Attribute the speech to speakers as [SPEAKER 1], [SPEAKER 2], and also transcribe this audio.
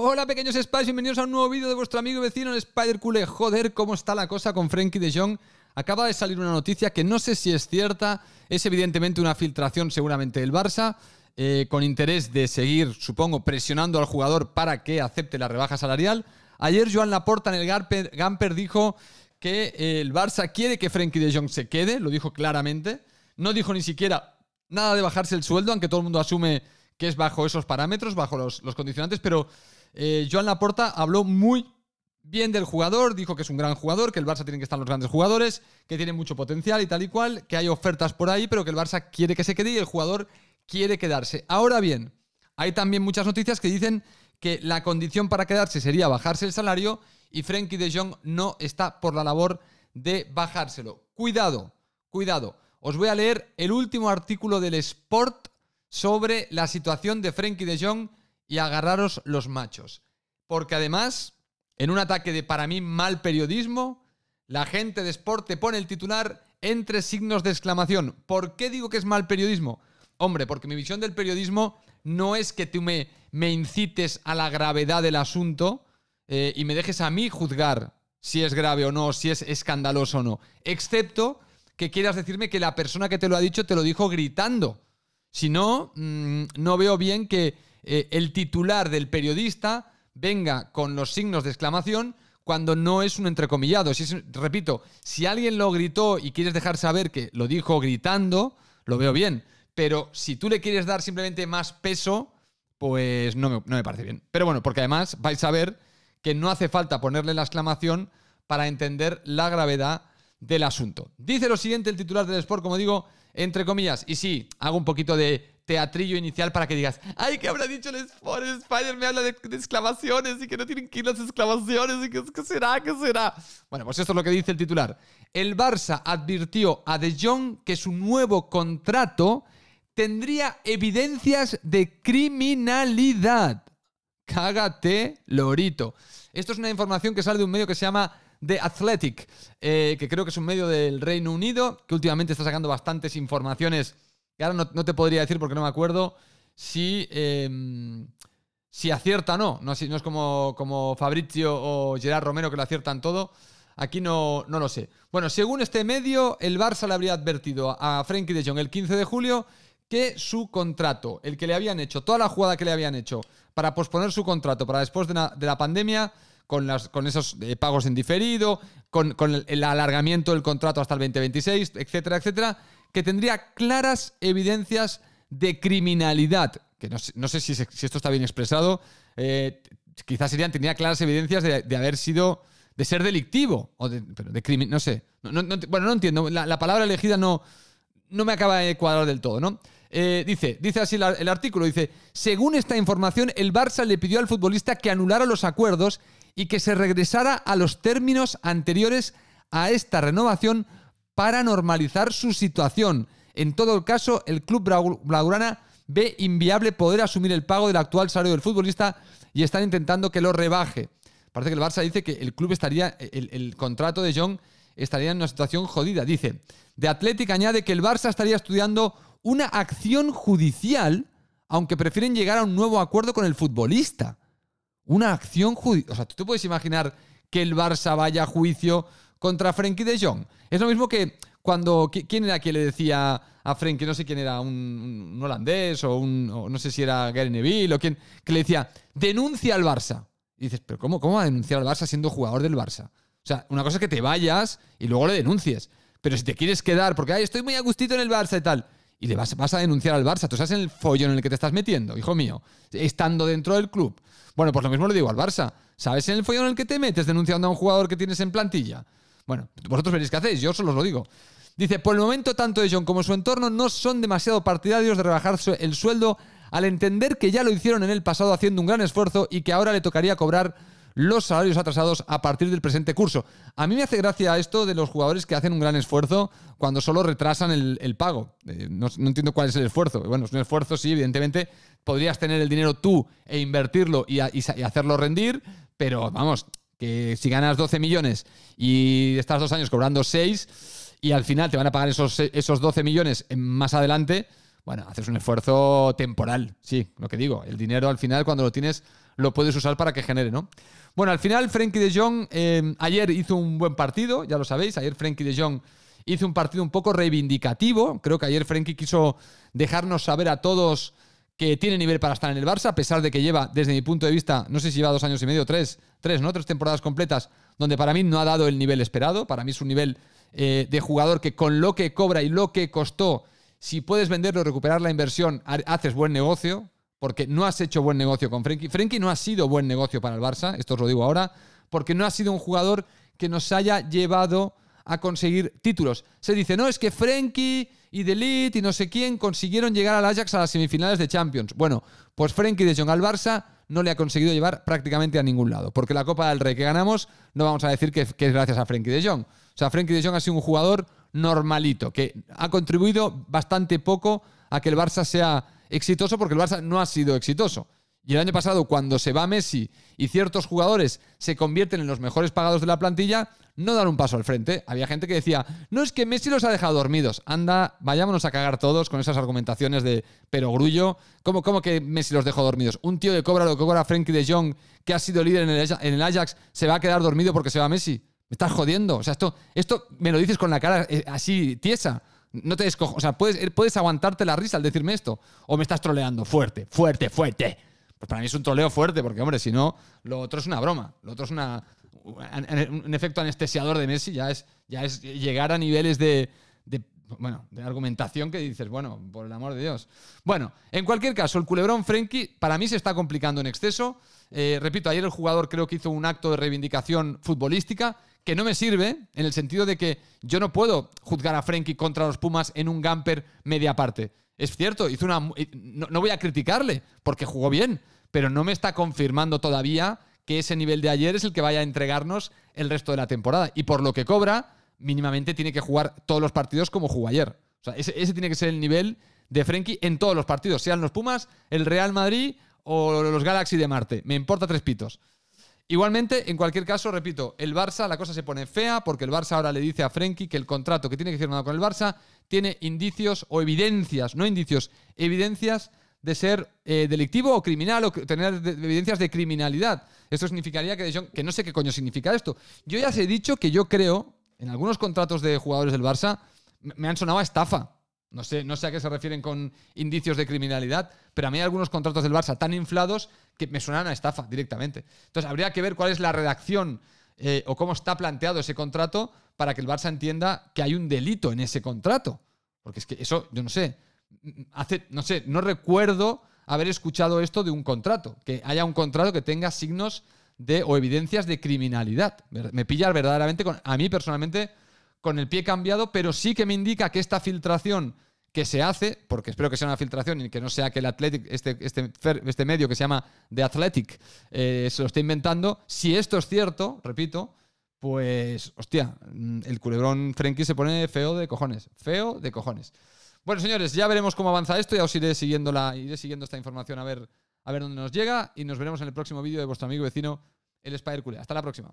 [SPEAKER 1] Hola pequeños Spies, bienvenidos a un nuevo vídeo de vuestro amigo y vecino Spider Cule. Joder, cómo está la cosa con Frankie de Jong. Acaba de salir una noticia que no sé si es cierta, es evidentemente una filtración seguramente del Barça, eh, con interés de seguir, supongo, presionando al jugador para que acepte la rebaja salarial. Ayer Joan Laporta en el Gamper dijo que eh, el Barça quiere que Frankie de Jong se quede, lo dijo claramente. No dijo ni siquiera nada de bajarse el sueldo, aunque todo el mundo asume que es bajo esos parámetros, bajo los condicionantes, pero eh, Joan Laporta habló muy bien del jugador, dijo que es un gran jugador, que el Barça tiene que estar los grandes jugadores, que tiene mucho potencial y tal y cual, que hay ofertas por ahí, pero que el Barça quiere que se quede y el jugador quiere quedarse. Ahora bien, hay también muchas noticias que dicen que la condición para quedarse sería bajarse el salario y Frenkie de Jong no está por la labor de bajárselo. Cuidado, cuidado. Os voy a leer el último artículo del Sport sobre la situación de Frenkie de Jong y agarraros los machos. Porque además, en un ataque de para mí mal periodismo, la gente de Sport te pone el titular entre signos de exclamación. ¿Por qué digo que es mal periodismo? Hombre, porque mi visión del periodismo no es que tú me, incites a la gravedad del asunto eh, y me dejes a mí juzgar si es grave o no, si es escandaloso o no. Excepto que quieras decirme que la persona que te lo ha dicho te lo dijo gritando. Si no, mm, no veo bien que, eh, el titular del periodista venga con los signos de exclamación cuando no es un entrecomillado. Si repito, si alguien lo gritó y quieres dejar saber que lo dijo gritando, lo veo bien. Pero si tú le quieres dar simplemente más peso, pues no me, no me parece bien. Pero bueno, porque además vais a ver que no hace falta ponerle la exclamación para entender la gravedad del asunto. Dice lo siguiente el titular del Sport, como digo, entre comillas, y sí, hago un poquito de teatrillo inicial para que digas, ay, ¿qué habrá dicho el Spider? Me habla de, exclamaciones y que no tienen que ir las exclamaciones y que qué será, qué será. Bueno, pues esto es lo que dice el titular. El Barça advirtió a De Jong que su nuevo contrato tendría evidencias de criminalidad. Cágate, lorito. Esto es una información que sale de un medio que se llama The Athletic, eh, que creo que es un medio del Reino Unido, que últimamente está sacando bastantes informaciones ahora no, te podría decir porque no me acuerdo si, em, si acierta o no. No, no es como, como Fabrizio o Gerard Romero que lo aciertan todo. Aquí no, no lo sé. Bueno, según este medio, el Barça le habría advertido a Frenkie de Jong el 15 de julio que su contrato, el que le habían hecho, toda la jugada que le habían hecho para posponer su contrato para después de, la pandemia, con, las, con esos eh, pagos en diferido, con, el, el, alargamiento del contrato hasta el 2026, etcétera, etcétera, que tendría claras evidencias de criminalidad. Que no sé, no sé si, esto está bien expresado. Eh, quizás serían, tendría claras evidencias de, haber sido. de ser delictivo. O de, pero de crimen. No sé. bueno, no entiendo. La, palabra elegida no, no me acaba de cuadrar del todo, ¿no? Eh, dice, dice así el artículo, dice, según esta información, el Barça le pidió al futbolista que anulara los acuerdos y que se regresara a los términos anteriores a esta renovación para normalizar su situación. En todo el caso, el club blaugrana ve inviable poder asumir el pago del actual salario del futbolista y están intentando que lo rebaje. Parece que el Barça dice que el club estaría, el, contrato de John estaría en una situación jodida. Dice, de Athletic añade que el Barça estaría estudiando una acción judicial, aunque prefieren llegar a un nuevo acuerdo con el futbolista. Una acción judicial. O sea, tú te puedes imaginar que el Barça vaya a juicio contra Frankie de Jong. Es lo mismo que cuando. ¿Quién era quien le decía a Frankie? No sé quién era, un, holandés o un. no sé si era Gary Neville o quién. Que le decía, denuncia al Barça. Y dices, ¿pero cómo, cómo va a denunciar al Barça siendo jugador del Barça? O sea, una cosa es que te vayas y luego le denuncies. Pero si te quieres quedar, porque ahí estoy muy agustito en el Barça y tal, y le vas, vas a denunciar al Barça, tú sabes en el follón en el que te estás metiendo, hijo mío, estando dentro del club. Bueno, pues lo mismo le digo al Barça. ¿Sabes en el follón en el que te metes denunciando a un jugador que tienes en plantilla? Bueno, vosotros veréis qué hacéis, yo solo os lo digo. Dice, por el momento tanto John como su entorno no son demasiado partidarios de rebajar el sueldo al entender que ya lo hicieron en el pasado haciendo un gran esfuerzo y que ahora le tocaría cobrar los salarios atrasados a partir del presente curso. A mí me hace gracia esto de los jugadores que hacen un gran esfuerzo cuando solo retrasan el, pago. Eh, no, entiendo cuál es el esfuerzo. Bueno, es un esfuerzo, sí, evidentemente podrías tener el dinero tú e invertirlo y hacerlo rendir, pero vamos, que si ganas 12 millones y estás dos años cobrando 6 y al final te van a pagar esos, esos 12 millones más adelante, bueno, haces un esfuerzo temporal, sí, lo que digo, el dinero al final cuando lo tienes lo puedes usar para que genere, ¿no? Bueno, al final Frenkie de Jong eh, ayer hizo un buen partido, ya lo sabéis, ayer Frenkie de Jong hizo un partido un poco reivindicativo, creo que ayer Frenkie quiso dejarnos saber a todos que tiene nivel para estar en el Barça, a pesar de que lleva, desde mi punto de vista, no sé si lleva dos años y medio, tres, tres, ¿no? Tres temporadas completas, donde para mí no ha dado el nivel esperado. Para mí es un nivel eh, de jugador que con lo que cobra y lo que costó, si puedes venderlo, recuperar la inversión, haces buen negocio, porque no has hecho buen negocio con Frenkie. Frenkie no ha sido buen negocio para el Barça, esto os lo digo ahora, porque no ha sido un jugador que nos haya llevado a conseguir títulos. Se dice, no, es que Frenkie y Ligt y no sé quién consiguieron llegar al Ajax a las semifinales de Champions. Bueno, pues Frenkie de Jong al Barça no le ha conseguido llevar prácticamente a ningún lado, porque la Copa del Rey que ganamos no vamos a decir que, que es gracias a Frenkie de Jong. O sea, Frenkie de Jong ha sido un jugador normalito, que ha contribuido bastante poco a que el Barça sea exitoso, porque el Barça no ha sido exitoso. Y el año pasado, cuando se va Messi y ciertos jugadores se convierten en los mejores pagados de la plantilla, no dan un paso al frente. Había gente que decía, no es que Messi los ha dejado dormidos. Anda, vayámonos a cagar todos con esas argumentaciones de pero grullo. ¿Cómo, cómo que Messi los dejó dormidos? Un tío de cobra lo que cobra Frenkie de Jong, que ha sido líder en el, Ajax, se va a quedar dormido porque se va Messi. Me estás jodiendo. O sea, esto, esto me lo dices con la cara eh, así tiesa. No te descojo. O sea, puedes, eh, puedes aguantarte la risa al decirme esto. O me estás troleando. Fuerte, fuerte, fuerte. Pues para mí es un troleo fuerte, porque, hombre, si no, lo otro es una broma. Lo otro es una, un, efecto anestesiador de Messi, ya es, ya es llegar a niveles de, bueno, de argumentación que dices, bueno, por el amor de Dios. Bueno, en cualquier caso, el culebrón Frenkie para mí se está complicando en exceso. Eh, repito, ayer el jugador creo que hizo un acto de reivindicación futbolística que no me sirve en el sentido de que yo no puedo juzgar a Frenkie contra los Pumas en un gamper media parte. Es cierto, hizo una. Eh, no, voy a criticarle, porque jugó bien, pero no me está confirmando todavía que ese nivel de ayer es el que vaya a entregarnos el resto de la temporada. Y por lo que cobra, mínimamente tiene que jugar todos los partidos como jugó ayer. sea, ese, ese tiene que ser el nivel de Frenkie en todos los partidos, sean los Pumas, el Real Madrid o los Galaxy de Marte. Me importa tres pitos. Igualmente, en cualquier caso, repito, el Barça, la cosa se pone fea porque el Barça ahora le dice a Frenkie que el contrato que tiene que firmar con el Barça tiene indicios o evidencias, no indicios, evidencias de ser eh, delictivo o criminal o tener evidencias de criminalidad. Esto significaría que, que no sé qué coño significa esto. Yo ya se he dicho que yo creo, en algunos contratos de jugadores del Barça, me han sonado a estafa. No sé, no sé a qué se refieren con indicios de criminalidad, pero a mí hay algunos contratos del Barça tan inflados que me suenan a estafa directamente. Entonces habría que ver cuál es la redacción eh, o cómo está planteado ese contrato para que el Barça entienda que hay un delito en ese contrato. Porque es que eso, yo no sé, hace, no sé, no recuerdo haber escuchado esto de un contrato, que haya un contrato que tenga signos de o evidencias de criminalidad. Me, pilla verdaderamente con, a mí personalmente con el pie cambiado, pero sí que me indica que esta filtración que se hace, porque espero que sea una filtración y que no sea que el Athletic, este, este, este medio que se llama The Athletic, eh, se lo esté inventando. Si esto es cierto, repito, pues, hostia, mm, el culebrón Frenkie se pone feo de cojones. Feo de cojones. Bueno, señores, ya veremos cómo avanza esto. Ya os iré siguiendo, la, iré siguiendo esta información a ver, a ver dónde nos llega. Y nos veremos en el próximo vídeo de vuestro amigo vecino, el Spider Cule, Hasta la próxima.